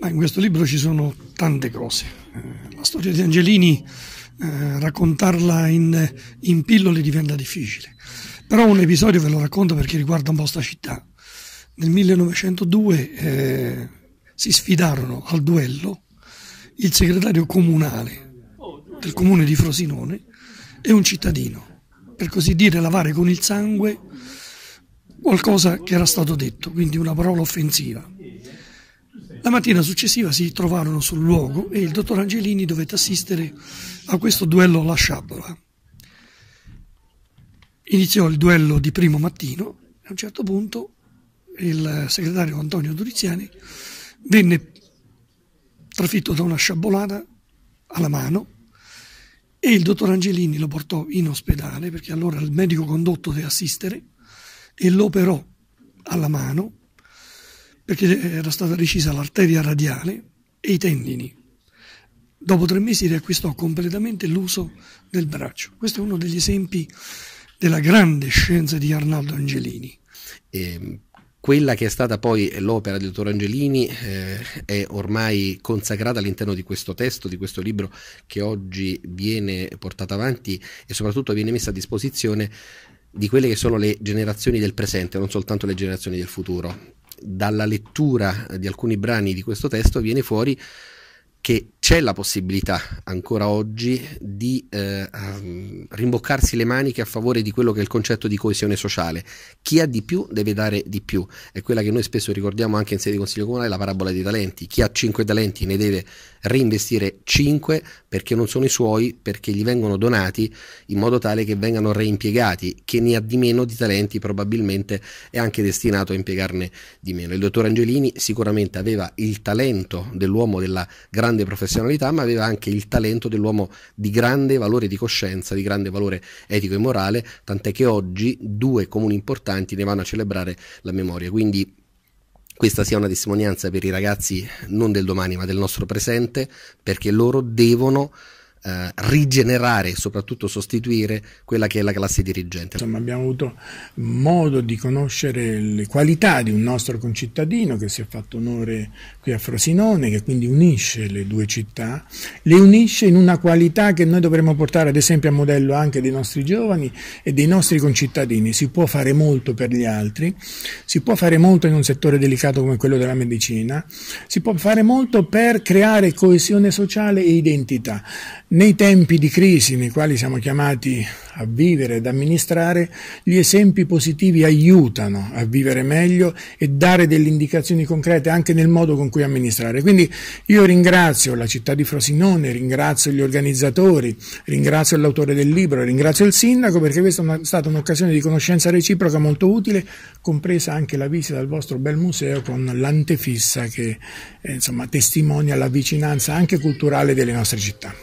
Ma in questo libro ci sono tante cose. Eh, la storia di Angelini, eh, raccontarla in, in pillole diventa difficile. Però un episodio ve lo racconto perché riguarda un po' sta città. Nel 1902 eh, si sfidarono al duello il segretario comunale del comune di Frosinone e un cittadino, per così dire lavare con il sangue qualcosa che era stato detto, quindi una parola offensiva. La mattina successiva si trovarono sul luogo e il dottor Angelini dovette assistere a questo duello alla sciabola. Iniziò il duello di primo mattino e a un certo punto il segretario Antonio Duriziani venne trafitto da una sciabolata alla mano e il dottor Angelini lo portò in ospedale perché allora il medico condotto deve assistere e lo operò alla mano perché era stata recisa l'arteria radiale e i tendini. Dopo tre mesi riacquistò completamente l'uso del braccio. Questo è uno degli esempi della grande scienza di Arnaldo Angelini. E quella che è stata poi l'opera del dottor Angelini eh, è ormai consacrata all'interno di questo testo, di questo libro che oggi viene portato avanti e soprattutto viene messa a disposizione di quelle che sono le generazioni del presente, non soltanto le generazioni del futuro dalla lettura di alcuni brani di questo testo viene fuori che c'è la possibilità ancora oggi di eh, ehm, rimboccarsi le maniche a favore di quello che è il concetto di coesione sociale. Chi ha di più deve dare di più. È quella che noi spesso ricordiamo anche in sede di Consiglio Comunale, la parabola dei talenti. Chi ha cinque talenti ne deve reinvestire cinque perché non sono i suoi, perché gli vengono donati in modo tale che vengano reimpiegati. Chi ne ha di meno di talenti probabilmente è anche destinato a impiegarne di meno. Il dottor Angelini sicuramente aveva il talento dell'uomo della grande professione professionalità, ma aveva anche il talento dell'uomo di grande valore di coscienza, di grande valore etico e morale, tant'è che oggi due comuni importanti ne vanno a celebrare la memoria. Quindi questa sia una testimonianza per i ragazzi non del domani, ma del nostro presente, perché loro devono eh, rigenerare e soprattutto sostituire quella che è la classe dirigente. Insomma, abbiamo avuto modo di conoscere le qualità di un nostro concittadino che si è fatto onore qui a Frosinone, che quindi unisce le due città, le unisce in una qualità che noi dovremmo portare ad esempio a modello anche dei nostri giovani e dei nostri concittadini. Si può fare molto per gli altri, si può fare molto in un settore delicato come quello della medicina, si può fare molto per creare coesione sociale e identità. Nei tempi di crisi nei quali siamo chiamati a vivere ed amministrare, gli esempi positivi aiutano a vivere meglio e dare delle indicazioni concrete anche nel modo con cui amministrare. Quindi io ringrazio la città di Frosinone, ringrazio gli organizzatori, ringrazio l'autore del libro, ringrazio il sindaco perché questa è stata un'occasione di conoscenza reciproca molto utile, compresa anche la visita al vostro bel museo con l'antefissa che eh, insomma, testimonia la vicinanza anche culturale delle nostre città.